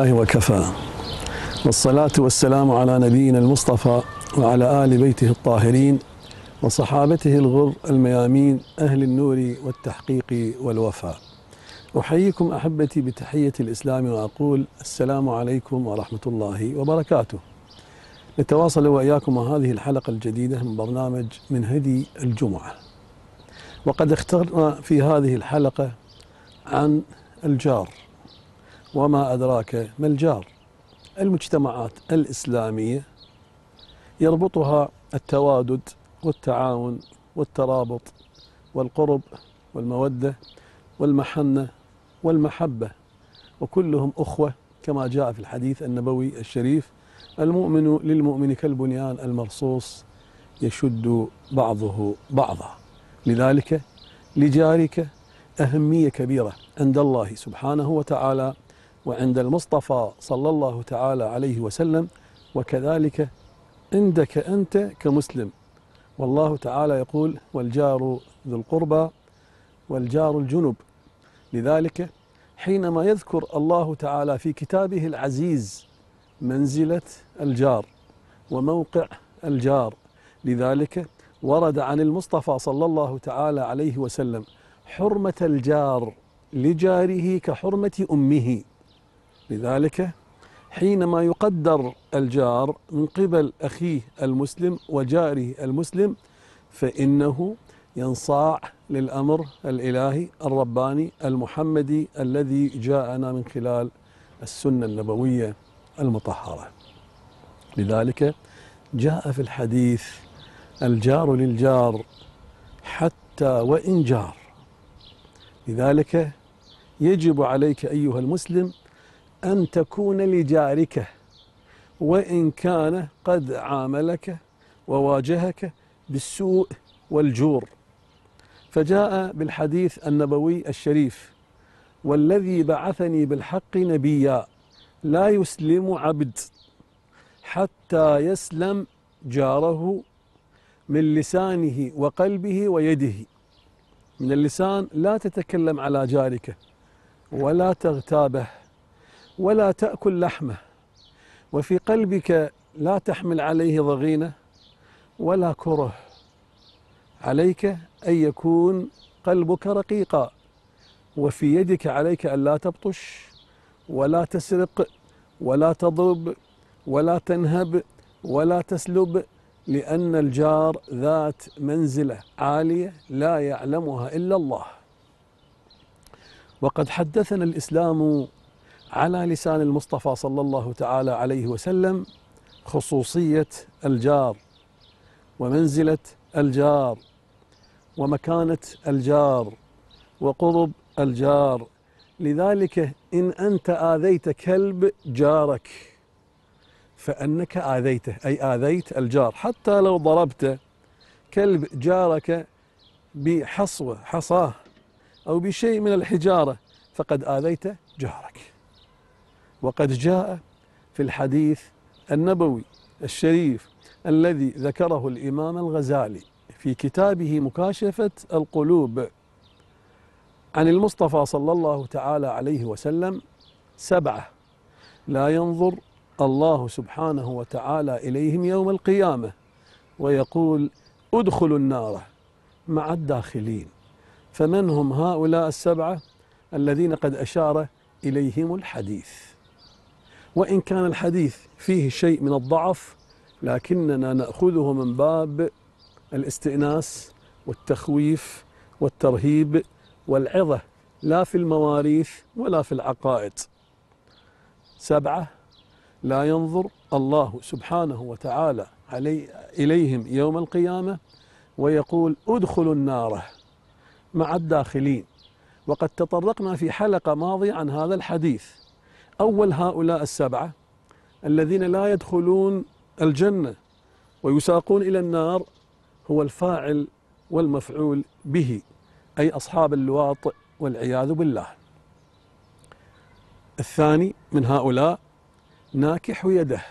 الله وكفى والصلاة والسلام على نبينا المصطفى وعلى آل بيته الطاهرين وصحابته الغر الميامين أهل النور والتحقيق والوفاء أحييكم أحبتي بتحية الإسلام وأقول السلام عليكم ورحمة الله وبركاته نتواصل وإياكم هذه الحلقة الجديدة من برنامج من هدي الجمعة وقد اخترنا في هذه الحلقة عن الجار وما أدراك ما الجار المجتمعات الإسلامية يربطها التوادد والتعاون والترابط والقرب والمودة والمحنة والمحبة وكلهم أخوة كما جاء في الحديث النبوي الشريف المؤمن للمؤمن كالبنيان المرصوص يشد بعضه بعضا لذلك لجارك أهمية كبيرة عند الله سبحانه وتعالى وعند المصطفى صلى الله تعالى عليه وسلم وكذلك عندك أنت كمسلم والله تعالى يقول والجار ذو القربى والجار الجنب لذلك حينما يذكر الله تعالى في كتابه العزيز منزلة الجار وموقع الجار لذلك ورد عن المصطفى صلى الله تعالى عليه وسلم حرمة الجار لجاره كحرمة أمه لذلك حينما يقدر الجار من قبل اخيه المسلم وجاره المسلم فانه ينصاع للامر الالهي الرباني المحمدي الذي جاءنا من خلال السنه النبويه المطهره. لذلك جاء في الحديث الجار للجار حتى وان جار. لذلك يجب عليك ايها المسلم أن تكون لجارك وإن كان قد عاملك وواجهك بالسوء والجور فجاء بالحديث النبوي الشريف والذي بعثني بالحق نبيا لا يسلم عبد حتى يسلم جاره من لسانه وقلبه ويده من اللسان لا تتكلم على جارك ولا تغتابه ولا تأكل لحمه وفي قلبك لا تحمل عليه ضغينة ولا كره عليك أن يكون قلبك رقيقا وفي يدك عليك أن لا تبطش ولا تسرق ولا تضرب ولا تنهب ولا تسلب لأن الجار ذات منزلة عالية لا يعلمها إلا الله وقد حدثنا الإسلام على لسان المصطفى صلى الله تعالى عليه وسلم خصوصيه الجار ومنزله الجار ومكانه الجار وقرب الجار لذلك ان انت اذيت كلب جارك فانك اذيته اي اذيت الجار حتى لو ضربت كلب جارك بحصوه حصاه او بشيء من الحجاره فقد اذيت جارك وقد جاء في الحديث النبوي الشريف الذي ذكره الإمام الغزالي في كتابه مكاشفة القلوب عن المصطفى صلى الله تعالى عليه وسلم سبعة لا ينظر الله سبحانه وتعالى إليهم يوم القيامة ويقول ادخلوا النار مع الداخلين فمن هم هؤلاء السبعة الذين قد أشار إليهم الحديث وإن كان الحديث فيه شيء من الضعف لكننا نأخذه من باب الاستئناس والتخويف والترهيب والعظة لا في المواريث ولا في العقائد سبعة لا ينظر الله سبحانه وتعالى علي إليهم يوم القيامة ويقول ادخلوا النار مع الداخلين وقد تطرقنا في حلقة ماضية عن هذا الحديث أول هؤلاء السبعة الذين لا يدخلون الجنة ويساقون إلى النار هو الفاعل والمفعول به أي أصحاب اللواط والعياذ بالله الثاني من هؤلاء ناكح يده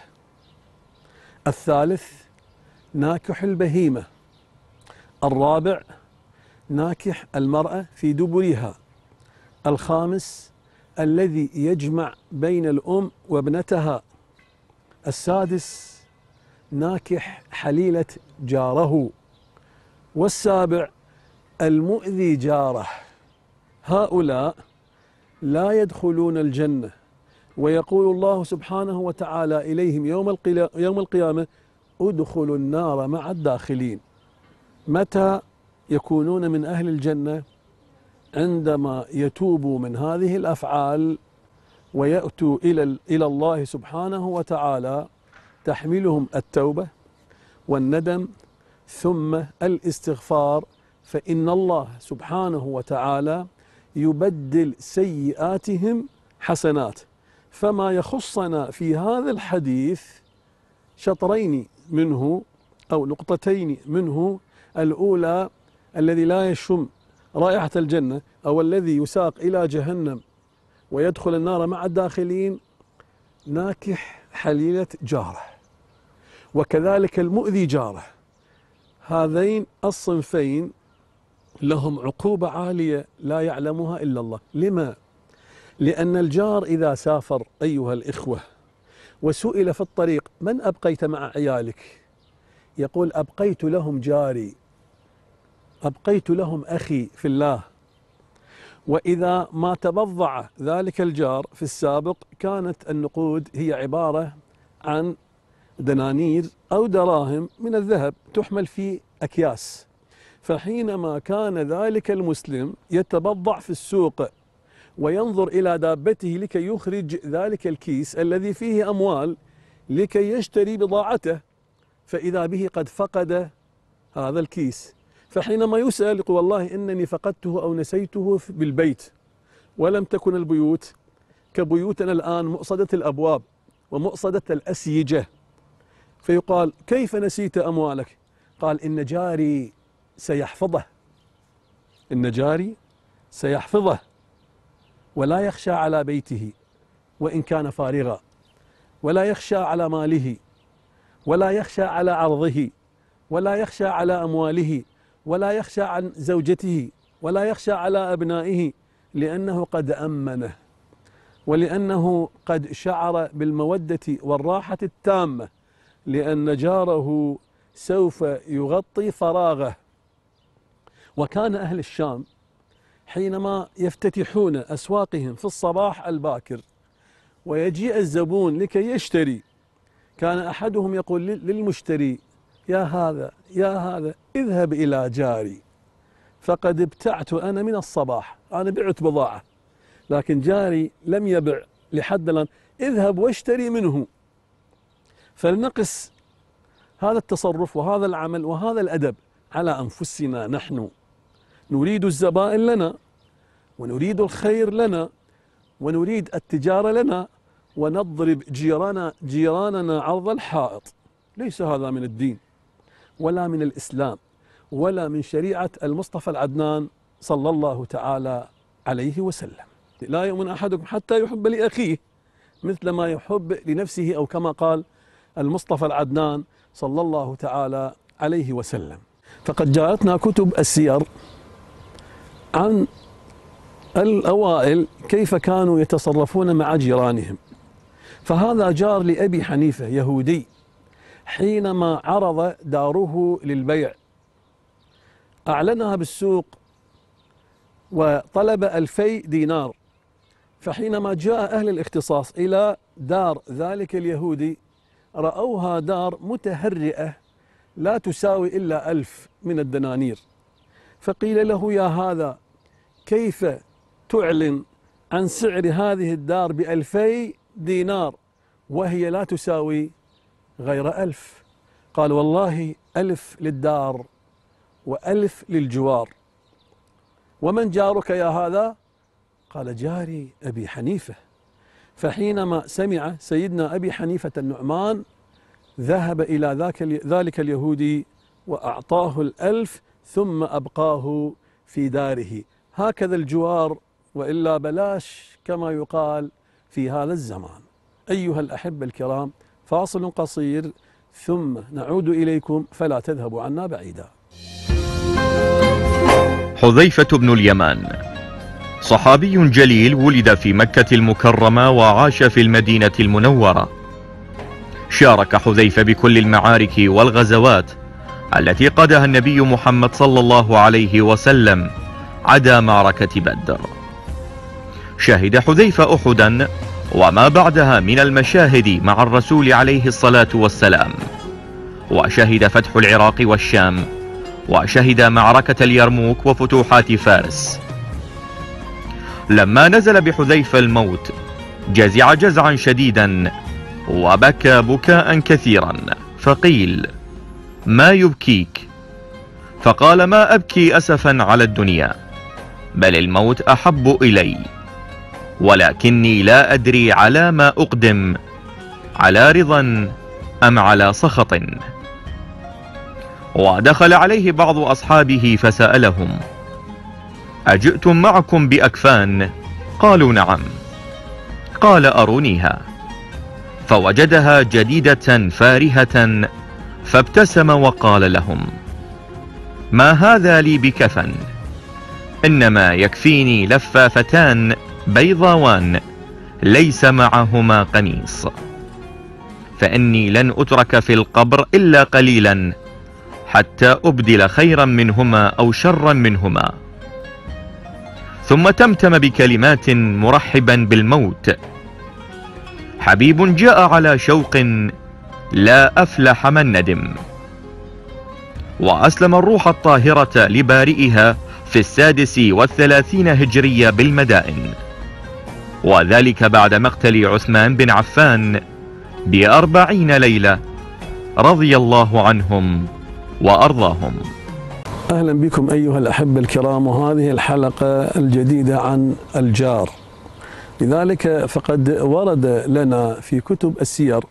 الثالث ناكح البهيمة الرابع ناكح المرأة في دبرها الخامس الذي يجمع بين الأم وابنتها السادس ناكح حليلة جاره والسابع المؤذي جاره هؤلاء لا يدخلون الجنة ويقول الله سبحانه وتعالى إليهم يوم, يوم القيامة ادخلوا النار مع الداخلين متى يكونون من أهل الجنة عندما يتوبوا من هذه الافعال وياتوا الى الى الله سبحانه وتعالى تحملهم التوبه والندم ثم الاستغفار فان الله سبحانه وتعالى يبدل سيئاتهم حسنات فما يخصنا في هذا الحديث شطرين منه او نقطتين منه الاولى الذي لا يشم رائحة الجنة أو الذي يساق إلى جهنم ويدخل النار مع الداخلين ناكح حليلة جاره وكذلك المؤذي جاره هذين الصنفين لهم عقوبة عالية لا يعلمها إلا الله لما؟ لأن الجار إذا سافر أيها الإخوة وسئل في الطريق من أبقيت مع عيالك؟ يقول أبقيت لهم جاري أبقيت لهم أخي في الله وإذا ما تبضع ذلك الجار في السابق كانت النقود هي عبارة عن دنانير أو دراهم من الذهب تحمل في أكياس فحينما كان ذلك المسلم يتبضع في السوق وينظر إلى دابته لكي يخرج ذلك الكيس الذي فيه أموال لكي يشتري بضاعته فإذا به قد فقد هذا الكيس فحينما يسأل يقول والله إنني فقدته أو نسيته بالبيت ولم تكن البيوت كبيوتنا الآن مؤصدة الأبواب ومؤصدة الأسيجة فيقال كيف نسيت أموالك قال إن جاري سيحفظه إن جاري سيحفظه ولا يخشى على بيته وإن كان فارغا ولا يخشى على ماله ولا يخشى على عرضه ولا يخشى على أمواله ولا يخشى عن زوجته ولا يخشى على أبنائه لأنه قد أمنه ولأنه قد شعر بالمودة والراحة التامة لأن جاره سوف يغطي فراغه وكان أهل الشام حينما يفتتحون أسواقهم في الصباح الباكر ويجيء الزبون لكي يشتري كان أحدهم يقول للمشتري يا هذا يا هذا اذهب إلى جاري فقد ابتعت أنا من الصباح أنا بعت بضاعة لكن جاري لم يبع لحد الآن اذهب واشتري منه فلنقس هذا التصرف وهذا العمل وهذا الأدب على أنفسنا نحن نريد الزبائن لنا ونريد الخير لنا ونريد التجارة لنا ونضرب جيران جيراننا عرض الحائط ليس هذا من الدين ولا من الإسلام ولا من شريعة المصطفى العدنان صلى الله تعالى عليه وسلم لا يؤمن أحدكم حتى يحب لأخيه مثل ما يحب لنفسه أو كما قال المصطفى العدنان صلى الله تعالى عليه وسلم فقد جاءتنا كتب السير عن الأوائل كيف كانوا يتصرفون مع جيرانهم فهذا جار لأبي حنيفة يهودي حينما عرض داره للبيع أعلنها بالسوق وطلب ألفي دينار فحينما جاء أهل الاختصاص إلى دار ذلك اليهودي رأوها دار متهرئة لا تساوي إلا ألف من الدنانير فقيل له يا هذا كيف تعلن عن سعر هذه الدار بألفي دينار وهي لا تساوي غير ألف قال والله ألف للدار وألف للجوار ومن جارك يا هذا قال جاري أبي حنيفة فحينما سمع سيدنا أبي حنيفة النعمان ذهب إلى ذاك ذلك اليهودي وأعطاه الألف ثم أبقاه في داره هكذا الجوار وإلا بلاش كما يقال في هذا الزمان أيها الأحبة الكرام فاصل قصير ثم نعود إليكم فلا تذهبوا عنا بعيدا حذيفة بن اليمان صحابي جليل ولد في مكة المكرمة وعاش في المدينة المنورة شارك حذيفة بكل المعارك والغزوات التي قادها النبي محمد صلى الله عليه وسلم عدا معركة بدر شهد حذيفة أحدا وما بعدها من المشاهد مع الرسول عليه الصلاة والسلام وشهد فتح العراق والشام وشهد معركة اليرموك وفتوحات فارس لما نزل بحذيفة الموت جزع جزعا شديدا وبكى بكاء كثيرا فقيل ما يبكيك فقال ما أبكي أسفا على الدنيا بل الموت أحب إلي ولكني لا أدري على ما أقدم على رضا أم على سخط ودخل عليه بعض أصحابه فسألهم أجئتم معكم بأكفان قالوا نعم قال أرونيها فوجدها جديدة فارهة فابتسم وقال لهم ما هذا لي بكفن إنما يكفيني لفافتان بيضاوان ليس معهما قميص فاني لن اترك في القبر الا قليلا حتى ابدل خيرا منهما او شرا منهما ثم تمتم بكلمات مرحبا بالموت حبيب جاء على شوق لا افلح من ندم واسلم الروح الطاهرة لبارئها في السادس والثلاثين هجرية بالمدائن وذلك بعد مقتل عثمان بن عفان بأربعين ليلة رضي الله عنهم وأرضاهم أهلا بكم أيها الأحبة الكرام وهذه الحلقة الجديدة عن الجار لذلك فقد ورد لنا في كتب السير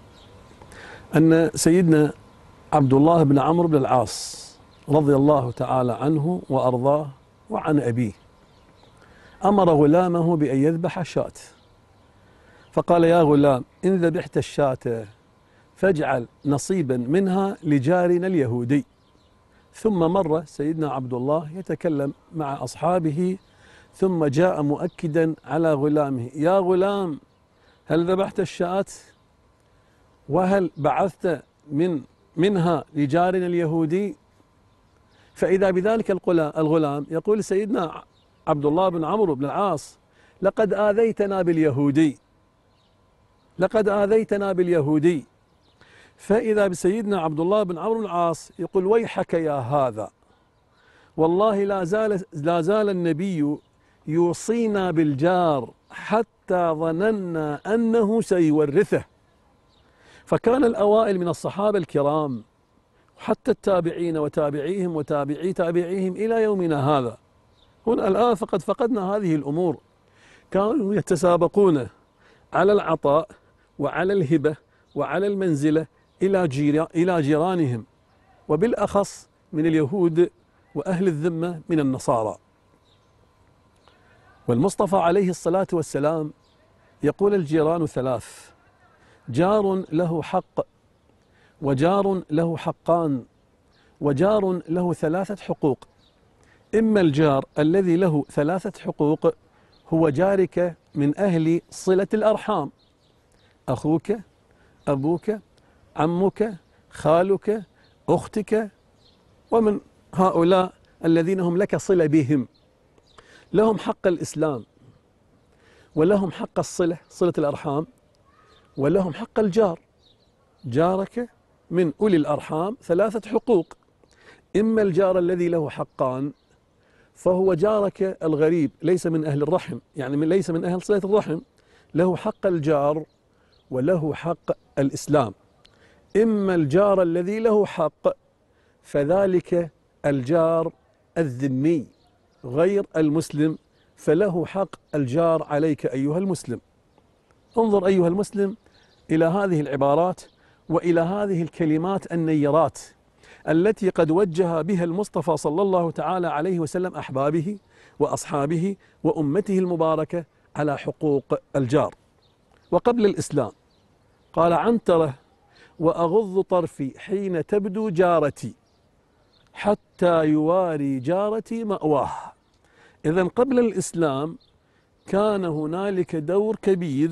أن سيدنا عبد الله بن عمرو بن العاص رضي الله تعالى عنه وأرضاه وعن أبيه أمر غلامه بأن يذبح شاة فقال يا غلام إن ذبحت الشاة فاجعل نصيبا منها لجارنا اليهودي ثم مر سيدنا عبد الله يتكلم مع أصحابه ثم جاء مؤكدا على غلامه يا غلام هل ذبحت الشاة وهل بعثت من منها لجارنا اليهودي فإذا بذلك الغلام يقول سيدنا عبد الله بن عمرو بن العاص لقد آذيتنا باليهودي لقد آذيتنا باليهودي فإذا بسيدنا عبد الله بن عمرو العاص يقول ويحك يا هذا والله لا زال, لا زال النبي يوصينا بالجار حتى ظننا أنه سيورثه فكان الأوائل من الصحابة الكرام حتى التابعين وتابعيهم وتابعي تابعيهم إلى يومنا هذا هنا الآن فقد فقدنا هذه الأمور كانوا يتسابقون على العطاء وعلى الهبة وعلى المنزلة إلى, إلى جيرانهم وبالأخص من اليهود وأهل الذمة من النصارى والمصطفى عليه الصلاة والسلام يقول الجيران ثلاث جار له حق وجار له حقان وجار له ثلاثة حقوق إما الجار الذي له ثلاثة حقوق هو جارك من أهل صلة الأرحام أخوك أبوك عمك خالك أختك ومن هؤلاء الذين هم لك صلة بهم لهم حق الإسلام ولهم حق الصلة صلة الأرحام ولهم حق الجار جارك من أولي الأرحام ثلاثة حقوق إما الجار الذي له حقان فهو جارك الغريب ليس من أهل الرحم يعني من ليس من أهل صلة الرحم له حق الجار وله حق الإسلام إما الجار الذي له حق فذلك الجار الذمي غير المسلم فله حق الجار عليك أيها المسلم انظر أيها المسلم إلى هذه العبارات وإلى هذه الكلمات النيرات التي قد وجه بها المصطفى صلى الله تعالى عليه وسلم أحبابه وأصحابه وأمته المباركة على حقوق الجار وقبل الإسلام قال عنترة وأغض طرفي حين تبدو جارتي حتى يواري جارتي مأواه إذا قبل الإسلام كان هنالك دور كبير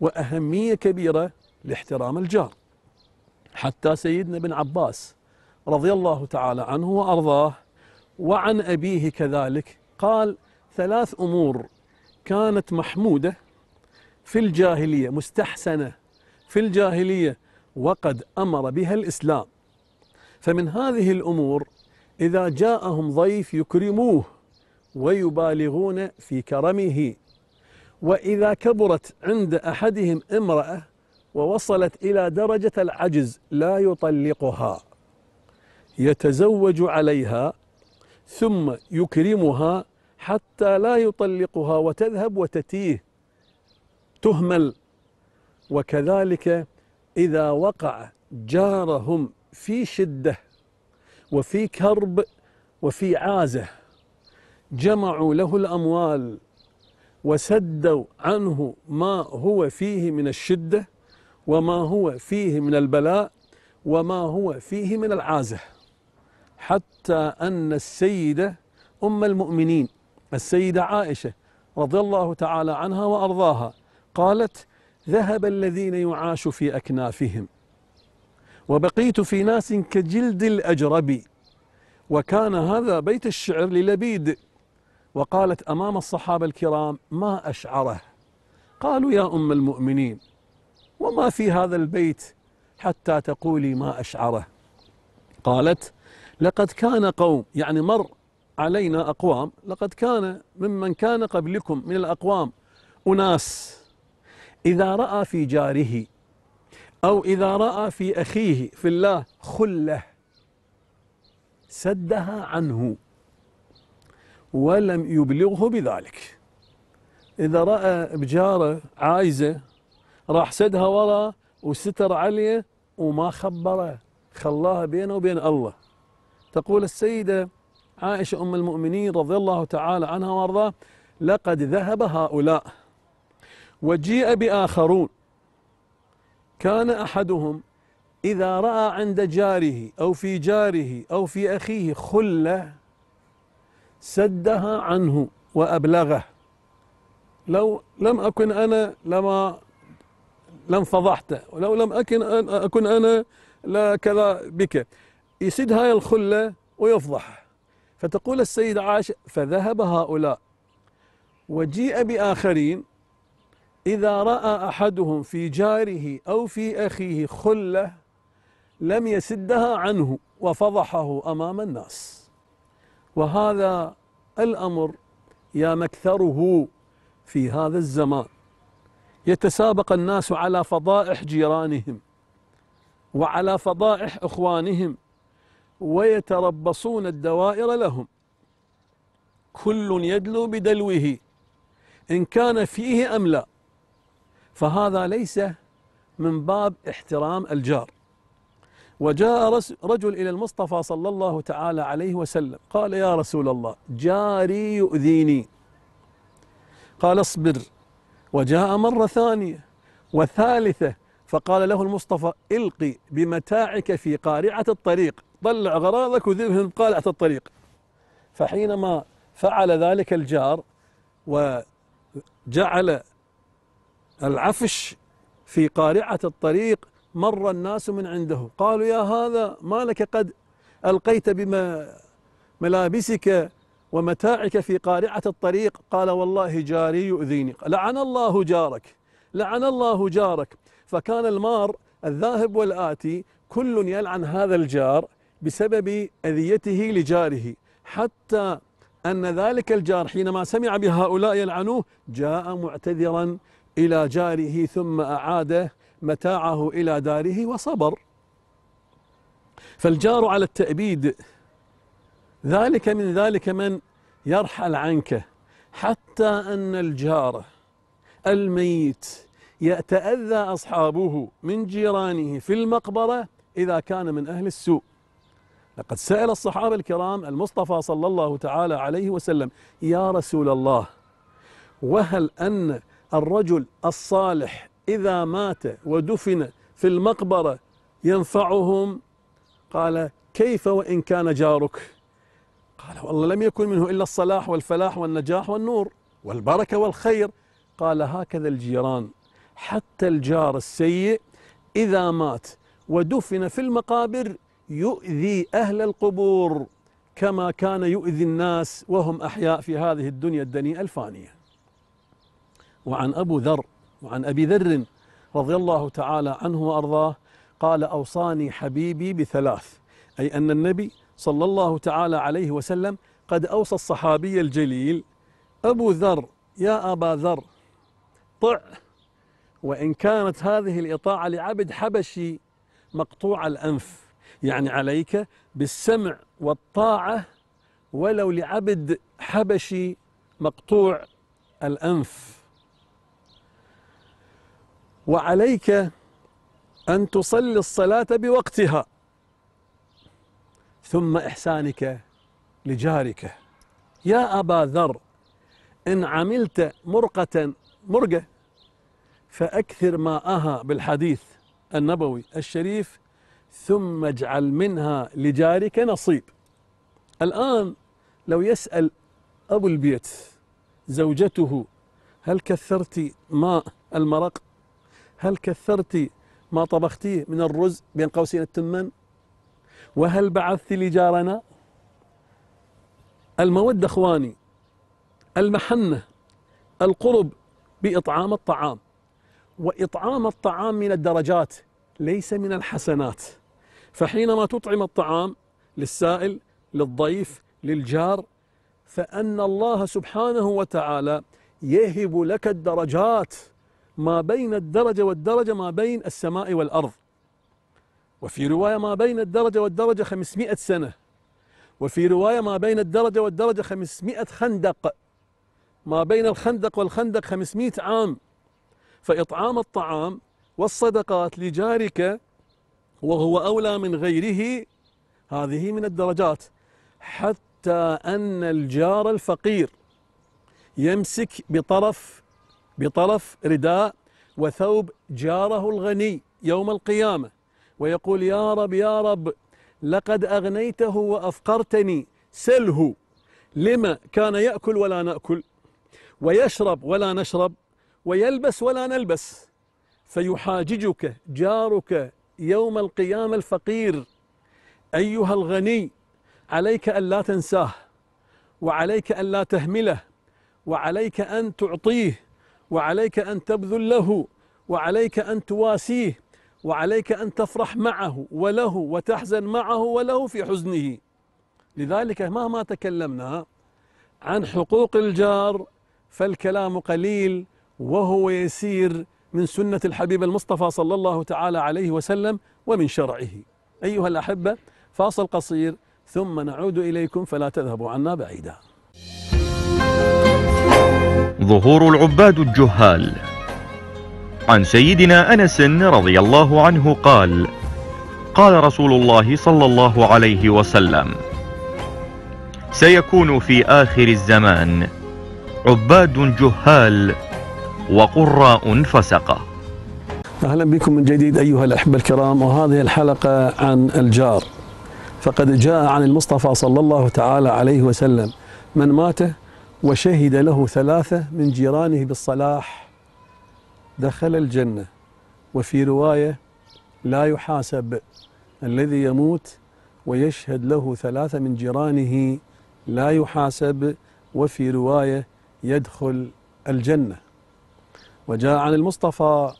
وأهمية كبيرة لاحترام الجار حتى سيدنا ابن عباس رضي الله تعالى عنه وأرضاه وعن أبيه كذلك قال ثلاث أمور كانت محمودة في الجاهلية مستحسنة في الجاهلية وقد أمر بها الإسلام فمن هذه الأمور إذا جاءهم ضيف يكرموه ويبالغون في كرمه وإذا كبرت عند أحدهم امرأة ووصلت إلى درجة العجز لا يطلقها يتزوج عليها ثم يكرمها حتى لا يطلقها وتذهب وتتيه تهمل وكذلك إذا وقع جارهم في شدة وفي كرب وفي عازة جمعوا له الأموال وسدوا عنه ما هو فيه من الشدة وما هو فيه من البلاء وما هو فيه من العازه حتى أن السيدة أم المؤمنين السيدة عائشة رضي الله تعالى عنها وأرضاها قالت ذهب الذين يعاش في أكنافهم وبقيت في ناس كجلد الأجرب وكان هذا بيت الشعر للبيد وقالت أمام الصحابة الكرام ما أشعره قالوا يا أم المؤمنين وما في هذا البيت حتى تقولي ما أشعره قالت لقد كان قوم يعني مر علينا أقوام لقد كان ممن كان قبلكم من الأقوام أناس إذا رأى في جاره أو إذا رأى في أخيه في الله خلة سدها عنه ولم يبلغه بذلك إذا رأى بجاره عايزة راح سدها وراء وستر عليه وما خبره خلاها بينه وبين الله تقول السيدة عائشة أم المؤمنين رضي الله تعالى عنها وارضاه لقد ذهب هؤلاء وجيء بآخرون كان أحدهم إذا رأى عند جاره أو في جاره أو في أخيه خلة سدها عنه وأبلغه لو لم أكن أنا لما فضحته ولو لم أكن أكن أنا لكذا بك يسد هاي الخلة ويفضح فتقول السيد عائشة فذهب هؤلاء وجيء بآخرين إذا رأى أحدهم في جاره أو في أخيه خلة لم يسدها عنه وفضحه أمام الناس وهذا الأمر يا مكثره في هذا الزمان يتسابق الناس على فضائح جيرانهم وعلى فضائح إخوانهم ويتربصون الدوائر لهم كل يدلو بدلوه إن كان فيه أم لا فهذا ليس من باب احترام الجار وجاء رجل إلى المصطفى صلى الله تعالى عليه وسلم قال يا رسول الله جاري يؤذيني قال اصبر وجاء مرة ثانية وثالثة فقال له المصطفى القي بمتاعك في قارعة الطريق طلع غراضك وذبهم بقالعة الطريق فحينما فعل ذلك الجار وجعل العفش في قارعة الطريق مر الناس من عنده قالوا يا هذا ما لك قد ألقيت بما ملابسك ومتاعك في قارعة الطريق قال والله جاري يؤذيني لعن الله جارك لعن الله جارك فكان المار الذاهب والآتي كل يلعن هذا الجار بسبب أذيته لجاره حتى أن ذلك الجار حينما سمع بهؤلاء يلعنوه جاء معتذرا إلى جاره ثم أعاد متاعه إلى داره وصبر فالجار على التأبيد ذلك من ذلك من يرحل عنك حتى أن الجار الميت يتأذى أصحابه من جيرانه في المقبرة إذا كان من أهل السوء لقد سأل الصحابة الكرام المصطفى صلى الله تعالى عليه وسلم يا رسول الله وهل أن الرجل الصالح إذا مات ودفن في المقبرة ينفعهم قال كيف وإن كان جارك قال والله لم يكن منه إلا الصلاح والفلاح والنجاح والنور والبركة والخير قال هكذا الجيران حتى الجار السيء إذا مات ودفن في المقابر يؤذي أهل القبور كما كان يؤذي الناس وهم أحياء في هذه الدنيا الدنيئة الفانية وعن أبو ذر وعن أبي ذر رضي الله تعالى عنه وأرضاه قال أوصاني حبيبي بثلاث أي أن النبي صلى الله تعالى عليه وسلم قد أوصى الصحابي الجليل أبو ذر يا أبا ذر طع وإن كانت هذه الإطاعة لعبد حبشي مقطوع الأنف يعني عليك بالسمع والطاعة ولو لعبد حبشي مقطوع الأنف وعليك أن تصلي الصلاة بوقتها ثم إحسانك لجارك يا أبا ذر إن عملت مرقة مرقة فأكثر ماءها بالحديث النبوي الشريف ثم اجعل منها لجارك نصيب الآن لو يسأل أبو البيت زوجته هل كثرت ماء المرق هل كثرت ما طبختيه من الرز بين قوسين التمن وهل بعثت لجارنا المودة أخواني المحنة القرب بإطعام الطعام وإطعام الطعام من الدرجات ليس من الحسنات فحينما تطعم الطعام للسائل للضيف للجار فأن الله سبحانه وتعالى يهب لك الدرجات ما بين الدرجة والدرجة ما بين السماء والأرض وفي رواية ما بين الدرجة والدرجة 500 سنة وفي رواية ما بين الدرجة والدرجة 500 خندق ما بين الخندق والخندق 500 عام فإطعام الطعام والصدقات لجارك وهو أولى من غيره هذه من الدرجات حتى أن الجار الفقير يمسك بطرف بطرف رداء وثوب جاره الغني يوم القيامة ويقول يا رب يا رب لقد أغنيته وأفقرتني سله لما كان يأكل ولا نأكل ويشرب ولا نشرب ويلبس ولا نلبس فيحاججك جارك يوم القيامة الفقير أيها الغني عليك أن لا تنساه وعليك أن لا تهمله وعليك أن تعطيه وعليك أن تبذل له وعليك أن تواسيه وعليك أن تفرح معه وله وتحزن معه وله في حزنه لذلك مهما تكلمنا عن حقوق الجار فالكلام قليل وهو يسير من سنة الحبيب المصطفى صلى الله تعالى عليه وسلم ومن شرعه أيها الأحبة فاصل قصير ثم نعود إليكم فلا تذهبوا عنا بعيدا ظهور العباد الجهال عن سيدنا أنس رضي الله عنه قال قال رسول الله صلى الله عليه وسلم سيكون في آخر الزمان عباد جهال وقراء فسقة أهلا بكم من جديد أيها الأحبة الكرام وهذه الحلقة عن الجار فقد جاء عن المصطفى صلى الله تعالى عليه وسلم من مات وشهد له ثلاثة من جيرانه بالصلاح دخل الجنة وفي رواية لا يحاسب الذي يموت ويشهد له ثلاثة من جيرانه لا يحاسب وفي رواية يدخل الجنة وجاء عن المصطفى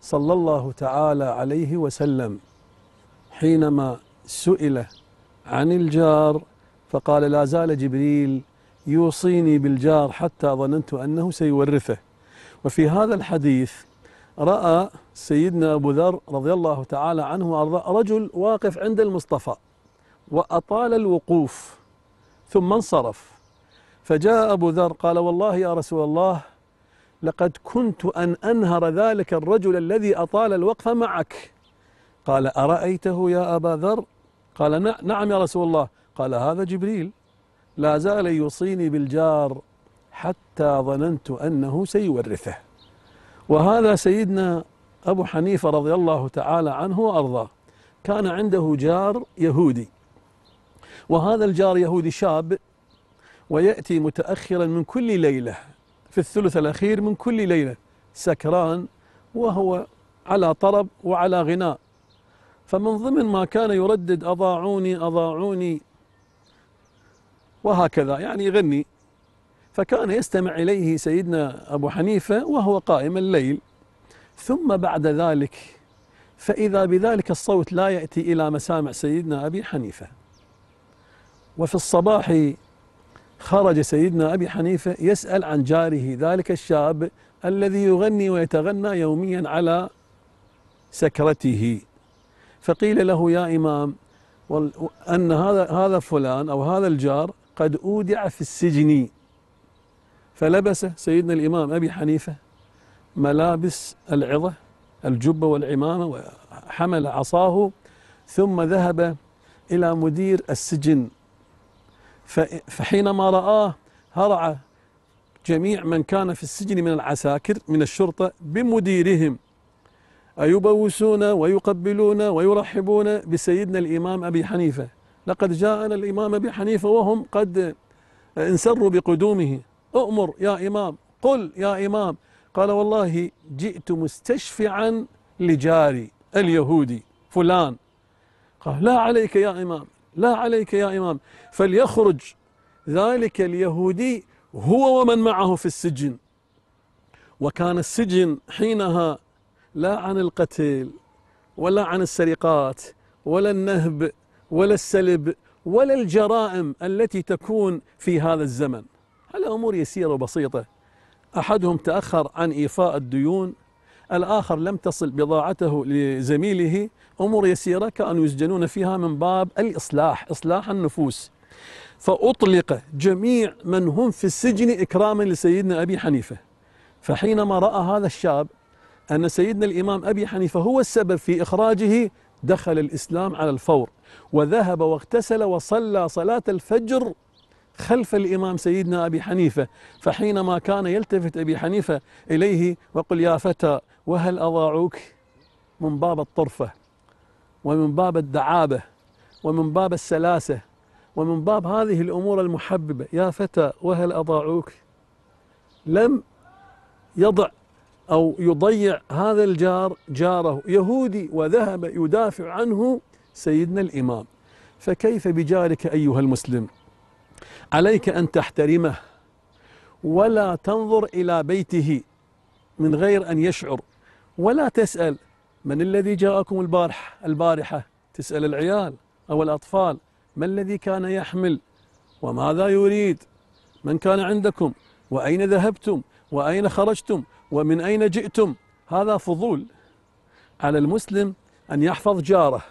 صلى الله تعالى عليه وسلم حينما سئل عن الجار فقال لا زال جبريل يوصيني بالجار حتى ظننت انه سيورثه وفي هذا الحديث راى سيدنا ابو ذر رضي الله تعالى عنه رجل واقف عند المصطفى واطال الوقوف ثم انصرف فجاء ابو ذر قال والله يا رسول الله لقد كنت أن أنهر ذلك الرجل الذي أطال الوقف معك قال أرأيته يا أبا ذر قال نعم يا رسول الله قال هذا جبريل لا زال يوصيني بالجار حتى ظننت أنه سيورثه وهذا سيدنا أبو حنيفة رضي الله تعالى عنه وأرضاه كان عنده جار يهودي وهذا الجار يهودي شاب ويأتي متأخرا من كل ليلة في الثلث الأخير من كل ليلة سكران وهو على طرب وعلى غناء فمن ضمن ما كان يردد أضاعوني أضاعوني وهكذا يعني يغني فكان يستمع إليه سيدنا أبو حنيفة وهو قائم الليل ثم بعد ذلك فإذا بذلك الصوت لا يأتي إلى مسامع سيدنا أبي حنيفة وفي الصباح خرج سيدنا أبي حنيفة يسأل عن جاره ذلك الشاب الذي يغني ويتغنى يوميا على سكرته فقيل له يا إمام أن هذا هذا فلان أو هذا الجار قد أودع في السجن فلبس سيدنا الإمام أبي حنيفة ملابس العظة الجبة والعمامة وحمل عصاه ثم ذهب إلى مدير السجن فحينما رآه هرع جميع من كان في السجن من العساكر من الشرطة بمديرهم أيبوسون ويقبلون ويرحبون بسيدنا الإمام أبي حنيفة لقد جاءنا الإمام أبي حنيفة وهم قد آه، انسروا بقدومه أؤمر يا إمام قل يا إمام قال والله جئت مستشفعا لجاري اليهودي فلان قال لا عليك يا إمام لا عليك يا إمام فليخرج ذلك اليهودي هو ومن معه في السجن وكان السجن حينها لا عن القتل ولا عن السرقات ولا النهب ولا السلب ولا الجرائم التي تكون في هذا الزمن على أمور يسيرة وبسيطة أحدهم تأخر عن إيفاء الديون الآخر لم تصل بضاعته لزميله أمور يسيرة كانوا يسجنون فيها من باب الإصلاح إصلاح النفوس فأطلق جميع من هم في السجن إكراما لسيدنا أبي حنيفة فحينما رأى هذا الشاب أن سيدنا الإمام أبي حنيفة هو السبب في إخراجه دخل الإسلام على الفور وذهب واغتسل وصلى صلاة الفجر خلف الإمام سيدنا أبي حنيفة فحينما كان يلتفت أبي حنيفة إليه وقل يا فتى وهل أضاعوك من باب الطرفة ومن باب الدعابة ومن باب السلاسة ومن باب هذه الأمور المحببة يا فتى وهل أضاعوك لم يضع أو يضيع هذا الجار جاره يهودي وذهب يدافع عنه سيدنا الإمام فكيف بجارك أيها المسلم عليك أن تحترمه ولا تنظر إلى بيته من غير أن يشعر ولا تسأل من الذي جاءكم البارح البارحة تسأل العيال أو الأطفال ما الذي كان يحمل وماذا يريد من كان عندكم وأين ذهبتم وأين خرجتم ومن أين جئتم هذا فضول على المسلم أن يحفظ جاره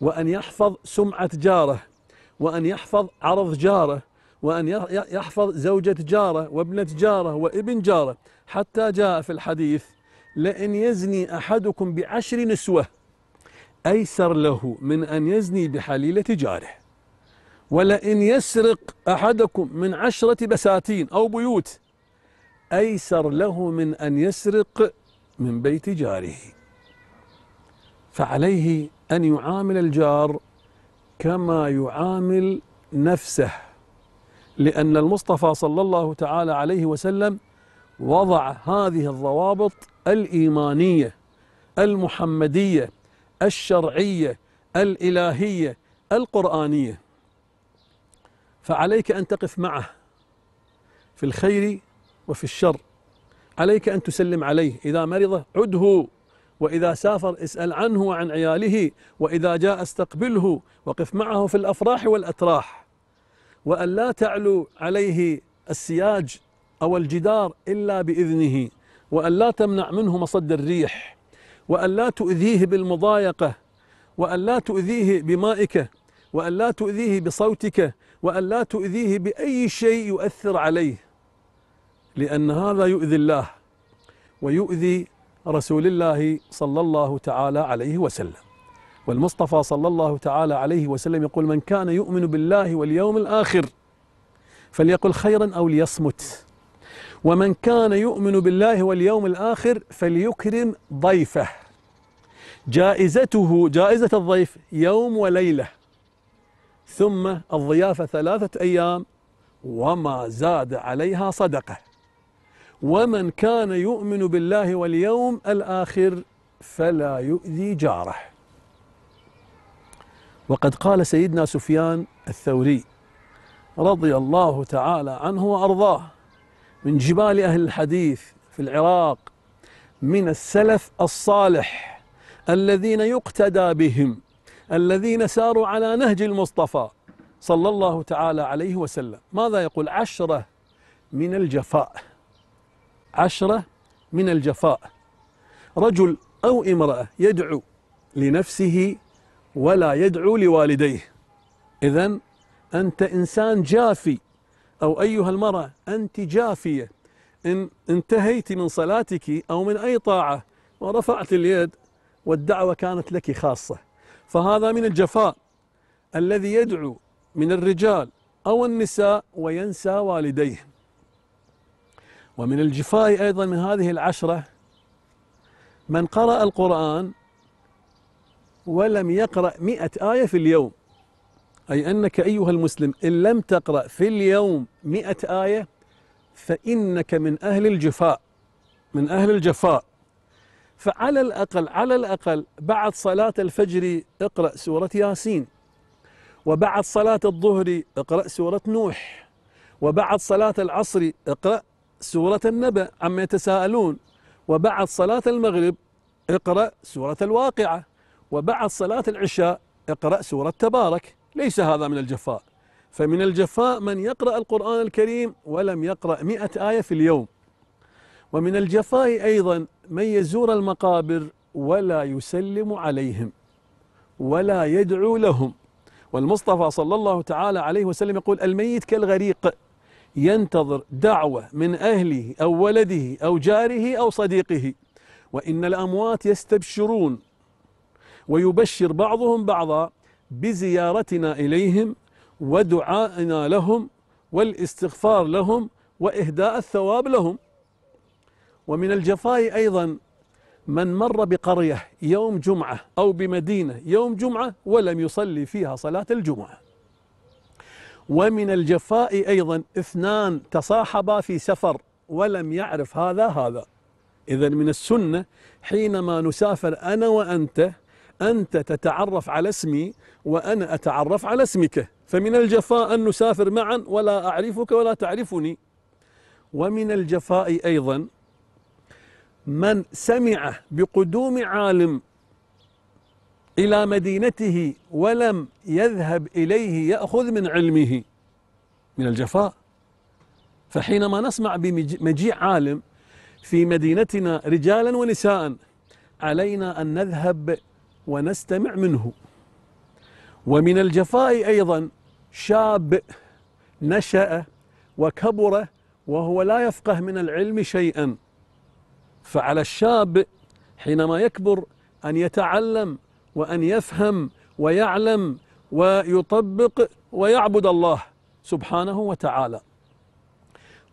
وأن يحفظ سمعة جاره وأن يحفظ عرض جاره وأن يحفظ زوجة جاره وابنة جاره وابن جاره حتى جاء في الحديث لأن يزني أحدكم بعشر نسوة أيسر له من أن يزني بحليلة جاره ولئن يسرق أحدكم من عشرة بساتين أو بيوت أيسر له من أن يسرق من بيت جاره فعليه أن يعامل الجار كما يعامل نفسه لأن المصطفى صلى الله تعالى عليه وسلم وضع هذه الضوابط الايمانيه المحمديه الشرعيه الالهيه القرانيه فعليك ان تقف معه في الخير وفي الشر عليك ان تسلم عليه اذا مرض عده واذا سافر اسال عنه وعن عياله واذا جاء استقبله وقف معه في الافراح والاتراح وان لا تعلو عليه السياج او الجدار الا باذنه وأن لا تمنع منه مصد الريح وأن لا تؤذيه بالمضايقة وأن لا تؤذيه بمائك وأن لا تؤذيه بصوتك وأن لا تؤذيه بأي شيء يؤثر عليه لأن هذا يؤذي الله ويؤذي رسول الله صلى الله تعالى عليه وسلم والمصطفى صلى الله تعالى عليه وسلم يقول من كان يؤمن بالله واليوم الآخر فليقل خيرا أو ليصمت ومن كان يؤمن بالله واليوم الآخر فليكرم ضيفه جائزته جائزة الضيف يوم وليلة ثم الضيافة ثلاثة أيام وما زاد عليها صدقة ومن كان يؤمن بالله واليوم الآخر فلا يؤذي جاره وقد قال سيدنا سفيان الثوري رضي الله تعالى عنه وأرضاه من جبال أهل الحديث في العراق من السلف الصالح الذين يقتدى بهم الذين ساروا على نهج المصطفى صلى الله تعالى عليه وسلم ماذا يقول عشرة من الجفاء عشرة من الجفاء رجل أو امرأة يدعو لنفسه ولا يدعو لوالديه إذا أنت إنسان جافي أو أيها المرأة أنت جافية إن انتهيت من صلاتك أو من أي طاعة ورفعت اليد والدعوة كانت لك خاصة فهذا من الجفاء الذي يدعو من الرجال أو النساء وينسى والديه ومن الجفاء أيضا من هذه العشرة من قرأ القرآن ولم يقرأ مئة آية في اليوم أي أنك أيها المسلم إن لم تقرأ في اليوم مئة آية فإنك من أهل الجفاء من أهل الجفاء فعلى الأقل على الأقل بعد صلاة الفجر اقرأ سورة ياسين وبعد صلاة الظهر اقرأ سورة نوح وبعد صلاة العصر اقرأ سورة النبأ عما يتساءلون وبعد صلاة المغرب اقرأ سورة الواقعة وبعد صلاة العشاء اقرأ سورة تبارك ليس هذا من الجفاء فمن الجفاء من يقرأ القرآن الكريم ولم يقرأ مئة آية في اليوم ومن الجفاء أيضا من يزور المقابر ولا يسلم عليهم ولا يدعو لهم والمصطفى صلى الله تعالى عليه وسلم يقول الميت كالغريق ينتظر دعوة من أهله أو ولده أو جاره أو صديقه وإن الأموات يستبشرون ويبشر بعضهم بعضا بزيارتنا إليهم ودعائنا لهم والاستغفار لهم وإهداء الثواب لهم ومن الجفاء أيضا من مر بقرية يوم جمعة أو بمدينة يوم جمعة ولم يصلي فيها صلاة الجمعة ومن الجفاء أيضا اثنان تصاحبا في سفر ولم يعرف هذا هذا إذا من السنة حينما نسافر أنا وأنت أنت تتعرف على اسمي وأنا أتعرف على اسمك فمن الجفاء أن نسافر معا ولا أعرفك ولا تعرفني ومن الجفاء أيضا من سمع بقدوم عالم إلى مدينته ولم يذهب إليه يأخذ من علمه من الجفاء فحينما نسمع بمجيء عالم في مدينتنا رجالا ونساء علينا أن نذهب ونستمع منه ومن الجفاء أيضا شاب نشأ وكبر وهو لا يفقه من العلم شيئا فعلى الشاب حينما يكبر أن يتعلم وأن يفهم ويعلم ويطبق ويعبد الله سبحانه وتعالى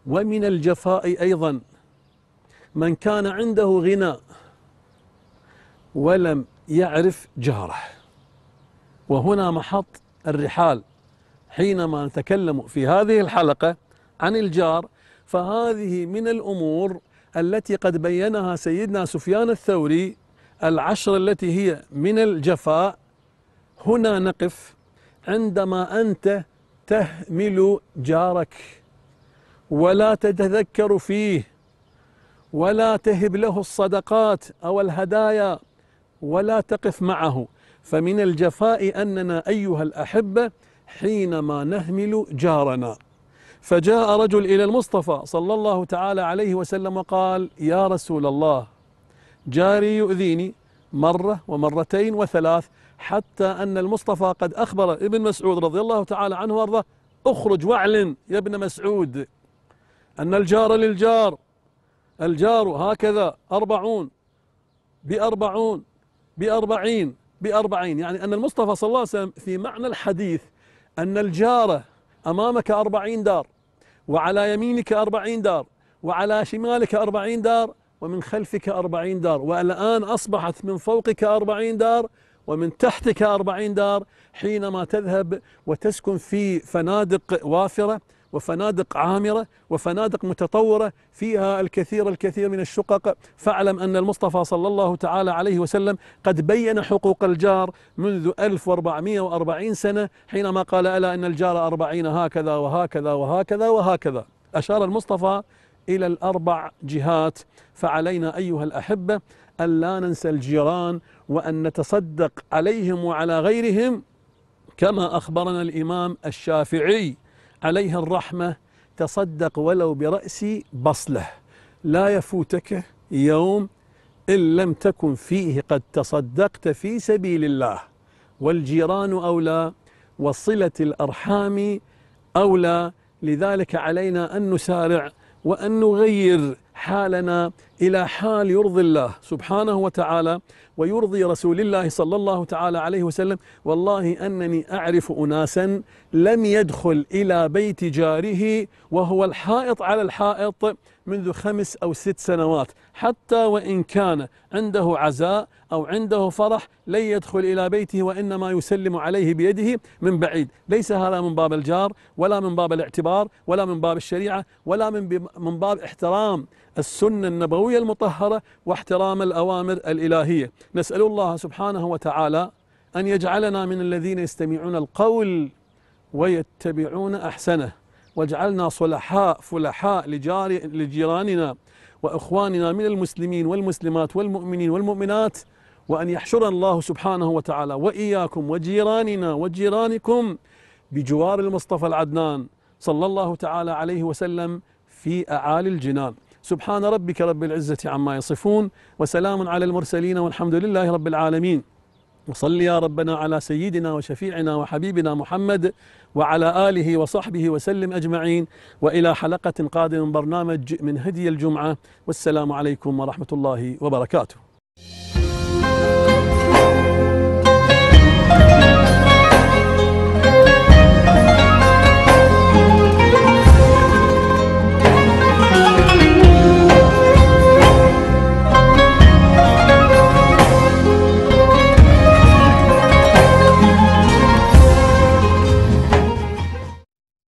ومن الجفاء أيضا من كان عنده غنى ولم يعرف جاره وهنا محط الرحال حينما نتكلم في هذه الحلقة عن الجار فهذه من الأمور التي قد بينها سيدنا سفيان الثوري العشر التي هي من الجفاء هنا نقف عندما أنت تهمل جارك ولا تتذكر فيه ولا تهب له الصدقات أو الهدايا ولا تقف معه فمن الجفاء أننا أيها الأحبة حينما نهمل جارنا فجاء رجل إلى المصطفى صلى الله تعالى عليه وسلم وقال يا رسول الله جاري يؤذيني مرة ومرتين وثلاث حتى أن المصطفى قد أخبر ابن مسعود رضي الله تعالى عنه وارضاه اخرج واعلن يا ابن مسعود أن الجار للجار الجار هكذا أربعون بأربعون بأربعين بأربعين يعني أن المصطفى صلى الله عليه وسلم في معنى الحديث أن الجارة أمامك أربعين دار وعلى يمينك أربعين دار وعلى شمالك أربعين دار ومن خلفك أربعين دار والآن أصبحت من فوقك أربعين دار ومن تحتك أربعين دار حينما تذهب وتسكن في فنادق وافرة وفنادق عامرة وفنادق متطورة فيها الكثير الكثير من الشقق فاعلم أن المصطفى صلى الله تعالى عليه وسلم قد بين حقوق الجار منذ 1440 سنة حينما قال ألا إن الجار أربعين هكذا وهكذا وهكذا وهكذا أشار المصطفى إلى الأربع جهات فعلينا أيها الأحبة أن لا ننسى الجيران وأن نتصدق عليهم وعلى غيرهم كما أخبرنا الإمام الشافعي عليه الرحمة تصدق ولو برأس بصله لا يفوتك يوم إن لم تكن فيه قد تصدقت في سبيل الله والجيران أولى وصلة الأرحام أولى لذلك علينا أن نسارع وأن نغير حالنا إلى حال يرضي الله سبحانه وتعالى ويرضي رسول الله صلى الله تعالى عليه وسلم والله أنني أعرف أناسا لم يدخل إلى بيت جاره وهو الحائط على الحائط منذ خمس أو ست سنوات حتى وإن كان عنده عزاء أو عنده فرح لن يدخل إلى بيته وإنما يسلم عليه بيده من بعيد ليس هذا من باب الجار ولا من باب الاعتبار ولا من باب الشريعة ولا من, من باب احترام السنة النبوية المطهرة واحترام الأوامر الإلهية نسأل الله سبحانه وتعالى أن يجعلنا من الذين يستمعون القول ويتبعون أحسنه واجعلنا صلحاء فلحاء لجار لجيراننا وإخواننا من المسلمين والمسلمات والمؤمنين والمؤمنات وأن يحشر الله سبحانه وتعالى وإياكم وجيراننا وجيرانكم بجوار المصطفى العدنان صلى الله تعالى عليه وسلم في أعالي الجنان سبحان ربك رب العزة عما يصفون وسلام على المرسلين والحمد لله رب العالمين وصل يا ربنا على سيدنا وشفيعنا وحبيبنا محمد وعلى آله وصحبه وسلم أجمعين وإلى حلقة قادمة من برنامج من هدي الجمعة والسلام عليكم ورحمة الله وبركاته